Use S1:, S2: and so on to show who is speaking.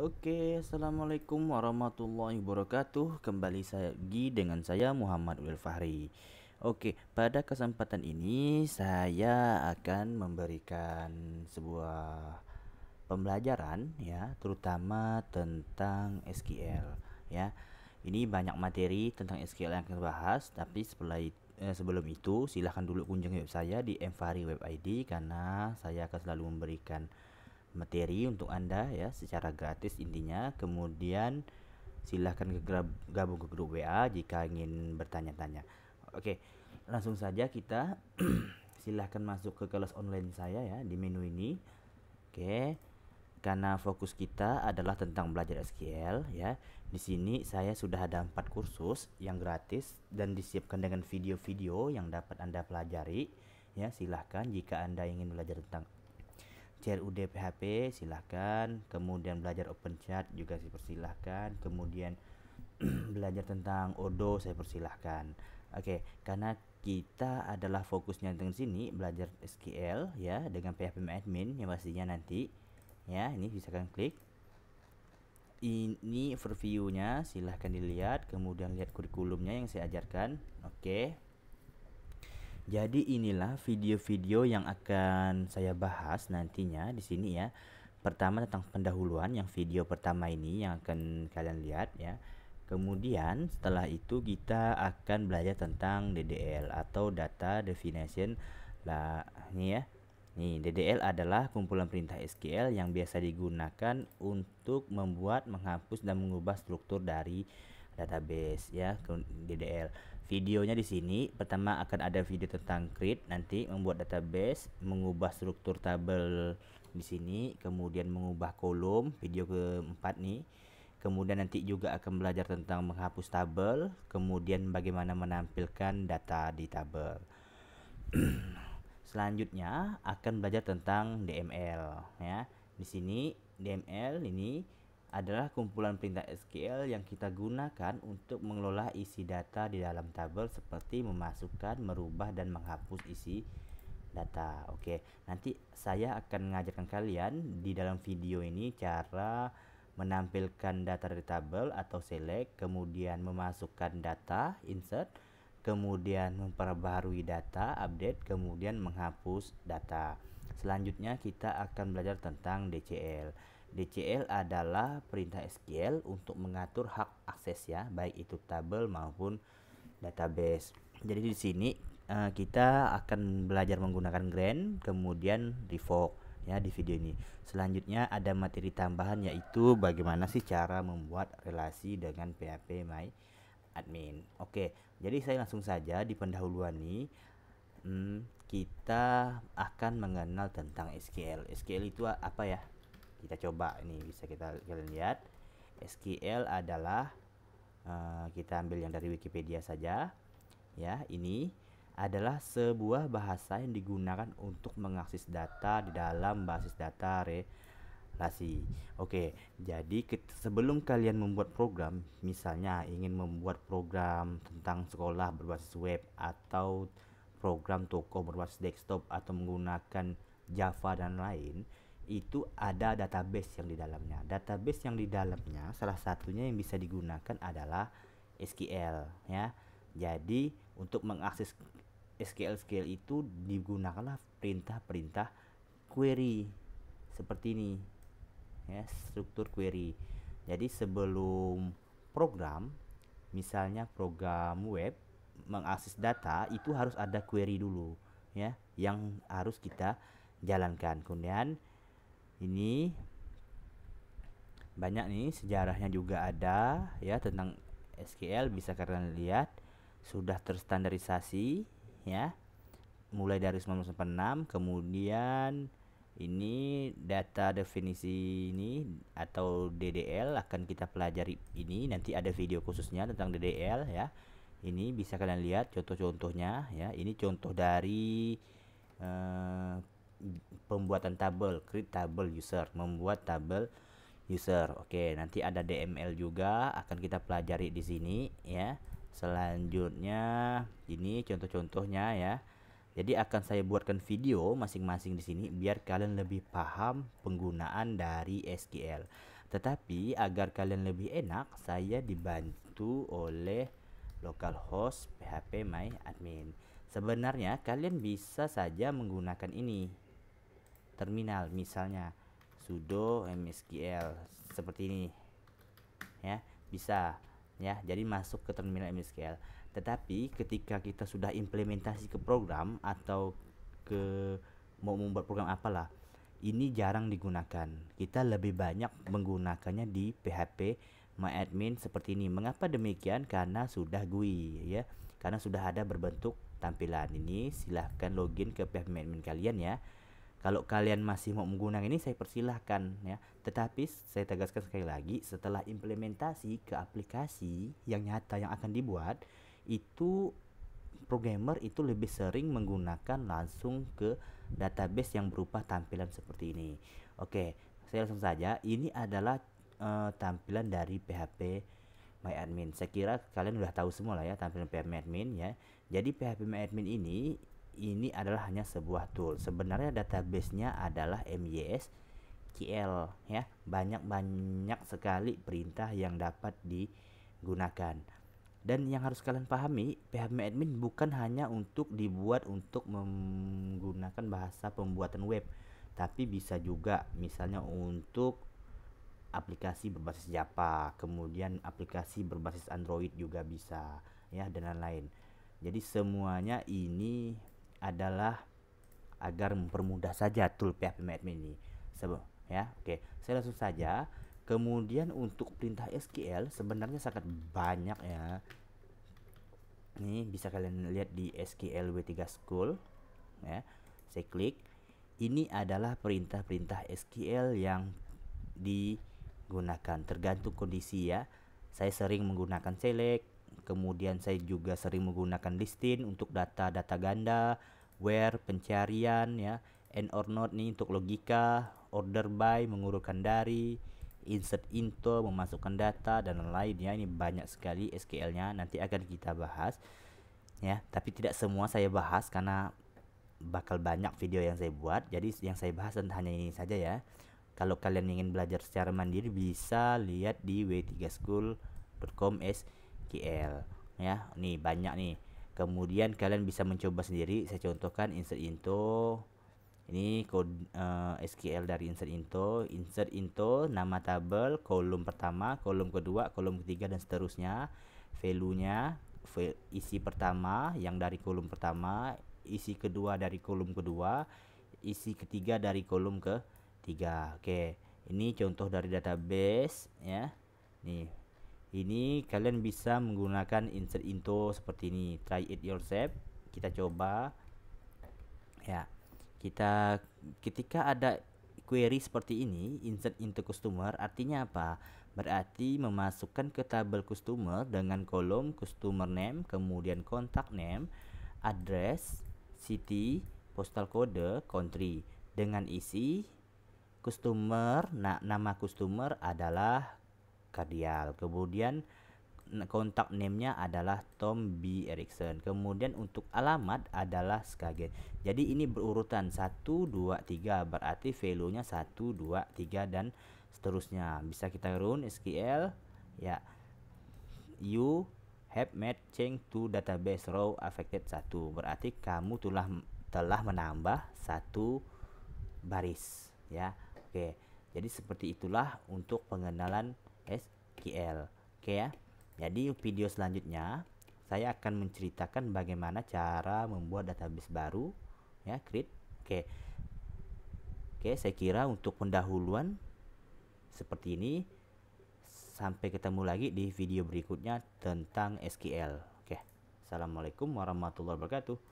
S1: Oke, assalamualaikum warahmatullahi wabarakatuh. Kembali lagi dengan saya Muhammad Wilfari. Fahri. Oke, pada kesempatan ini saya akan memberikan sebuah pembelajaran ya, terutama tentang SQL ya. Ini banyak materi tentang SQL yang akan bahas, tapi itu eh, sebelum itu silahkan dulu kunjungi web saya di mfahri web ID karena saya akan selalu memberikan materi untuk Anda ya secara gratis intinya. Kemudian silahkan gabung ke grup WA jika ingin bertanya-tanya. Oke, langsung saja kita silahkan masuk ke kelas online saya ya di menu ini. Oke. Karena fokus kita adalah tentang belajar SQL ya. Di sini saya sudah ada empat kursus yang gratis dan disiapkan dengan video-video yang dapat Anda pelajari ya silahkan jika anda ingin belajar tentang CRUD PHP silahkan kemudian belajar Open Chat juga saya persilahkan kemudian belajar tentang Odo saya persilahkan oke okay, karena kita adalah fokusnya tentang sini belajar SQL ya dengan PHP admin yang pastinya nanti ya ini bisa kan klik ini overviewnya silahkan dilihat kemudian lihat kurikulumnya yang saya ajarkan oke okay. Jadi inilah video-video yang akan saya bahas nantinya di sini ya. Pertama tentang pendahuluan yang video pertama ini yang akan kalian lihat ya. Kemudian setelah itu kita akan belajar tentang DDL atau data definition lah ini ya. Nih, DDL adalah kumpulan perintah SQL yang biasa digunakan untuk membuat, menghapus dan mengubah struktur dari database ya DDL videonya di sini. Pertama akan ada video tentang create nanti membuat database, mengubah struktur tabel di sini, kemudian mengubah kolom video keempat nih. Kemudian nanti juga akan belajar tentang menghapus tabel, kemudian bagaimana menampilkan data di tabel. Selanjutnya akan belajar tentang DML ya. Di sini DML ini adalah kumpulan perintah SQL yang kita gunakan untuk mengelola isi data di dalam tabel seperti memasukkan, merubah, dan menghapus isi data. Oke, nanti saya akan mengajarkan kalian di dalam video ini cara menampilkan data dari tabel atau select, kemudian memasukkan data, insert, kemudian memperbarui data, update, kemudian menghapus data. Selanjutnya kita akan belajar tentang DCL. DCL adalah perintah SQL untuk mengatur hak akses ya, baik itu tabel maupun database. Jadi di sini uh, kita akan belajar menggunakan grand kemudian revoke ya di video ini. Selanjutnya ada materi tambahan yaitu bagaimana sih cara membuat relasi dengan PHP My admin. Oke, jadi saya langsung saja di pendahuluan nih hmm, kita akan mengenal tentang SQL. SQL itu apa ya? kita coba ini bisa kita kalian lihat SQL adalah uh, kita ambil yang dari Wikipedia saja ya ini adalah sebuah bahasa yang digunakan untuk mengakses data di dalam basis data relasi. Oke, jadi sebelum kalian membuat program, misalnya ingin membuat program tentang sekolah berbasis web atau program toko berbasis desktop atau menggunakan Java dan lain, itu ada database yang di dalamnya. Database yang di dalamnya salah satunya yang bisa digunakan adalah SQL ya. Jadi untuk mengakses SQL SQL itu digunakanlah perintah-perintah query seperti ini ya struktur query. Jadi sebelum program misalnya program web mengakses data itu harus ada query dulu ya yang harus kita jalankan kemudian ini banyak nih sejarahnya juga ada ya tentang SQL bisa kalian lihat sudah terstandarisasi ya mulai dari 1996 kemudian ini data definisi ini atau DDL akan kita pelajari ini nanti ada video khususnya tentang DDL ya ini bisa kalian lihat contoh-contohnya ya ini contoh dari eh, pembuatan tabel, create tabel user, membuat tabel user. Oke, nanti ada DML juga akan kita pelajari di sini ya. Selanjutnya ini contoh-contohnya ya. Jadi akan saya buatkan video masing-masing di sini biar kalian lebih paham penggunaan dari SQL. Tetapi agar kalian lebih enak, saya dibantu oleh localhost php my admin. Sebenarnya kalian bisa saja menggunakan ini terminal misalnya sudo msql seperti ini ya bisa ya jadi masuk ke terminal msql tetapi ketika kita sudah implementasi ke program atau ke mau membuat program apalah ini jarang digunakan kita lebih banyak menggunakannya di php admin seperti ini mengapa demikian karena sudah GUI ya karena sudah ada berbentuk tampilan ini silahkan login ke php admin kalian ya kalau kalian masih mau menggunakan ini saya persilahkan ya. Tetapi saya tegaskan sekali lagi setelah implementasi ke aplikasi yang nyata yang akan dibuat itu programmer itu lebih sering menggunakan langsung ke database yang berupa tampilan seperti ini. Oke, saya langsung saja. Ini adalah uh, tampilan dari PHP MyAdmin. Saya kira kalian sudah tahu semua lah ya tampilan PHP MyAdmin ya. Jadi PHP MyAdmin ini ini adalah hanya sebuah tool. Sebenarnya database-nya adalah MYS QL ya. Banyak-banyak sekali perintah yang dapat digunakan. Dan yang harus kalian pahami, PHP admin bukan hanya untuk dibuat untuk menggunakan bahasa pembuatan web, tapi bisa juga misalnya untuk aplikasi berbasis Java, kemudian aplikasi berbasis Android juga bisa ya dan lain-lain. Jadi semuanya ini adalah agar mempermudah saja tool PHP admin ini. Sebelum ya, oke. Saya langsung saja. Kemudian untuk perintah SQL sebenarnya sangat banyak ya. Ini bisa kalian lihat di SQL W3 School ya. Saya klik. Ini adalah perintah-perintah SQL yang digunakan tergantung kondisi ya. Saya sering menggunakan select Kemudian saya juga sering menggunakan listin untuk data-data ganda, where pencarian ya, and or not nih untuk logika, order by mengurutkan dari, insert into memasukkan data dan lain-lain ya. Ini banyak sekali SQL-nya nanti akan kita bahas ya, tapi tidak semua saya bahas karena bakal banyak video yang saya buat. Jadi yang saya bahas hanya ini saja ya. Kalau kalian ingin belajar secara mandiri bisa lihat di w 3 schoolcom SQL ya nih banyak nih kemudian kalian bisa mencoba sendiri saya contohkan insert into ini kode uh, SQL dari insert into insert into nama tabel kolom pertama kolom kedua kolom ketiga dan seterusnya value-nya isi pertama yang dari kolom pertama isi kedua dari kolom kedua isi ketiga dari kolom ketiga oke ini contoh dari database ya nih ini kalian bisa menggunakan insert into seperti ini try it yourself kita coba ya kita ketika ada query seperti ini insert into customer artinya apa berarti memasukkan ke tabel customer dengan kolom customer name kemudian kontak name address city postal code, country dengan isi customer nah, nama customer adalah kardial. Kemudian kontak name-nya adalah Tom B. Erickson. Kemudian untuk alamat adalah Skagen. Jadi ini berurutan 1 2 3 berarti value-nya 1 2 3 dan seterusnya. Bisa kita run SQL ya. You have made change to database row affected 1. Berarti kamu telah telah menambah satu baris ya. Oke. Jadi seperti itulah untuk pengenalan SQL. Oke ya. Jadi video selanjutnya saya akan menceritakan bagaimana cara membuat database baru ya, create. Oke. Oke, saya kira untuk pendahuluan seperti ini sampai ketemu lagi di video berikutnya tentang SQL. Oke. Assalamualaikum warahmatullahi wabarakatuh.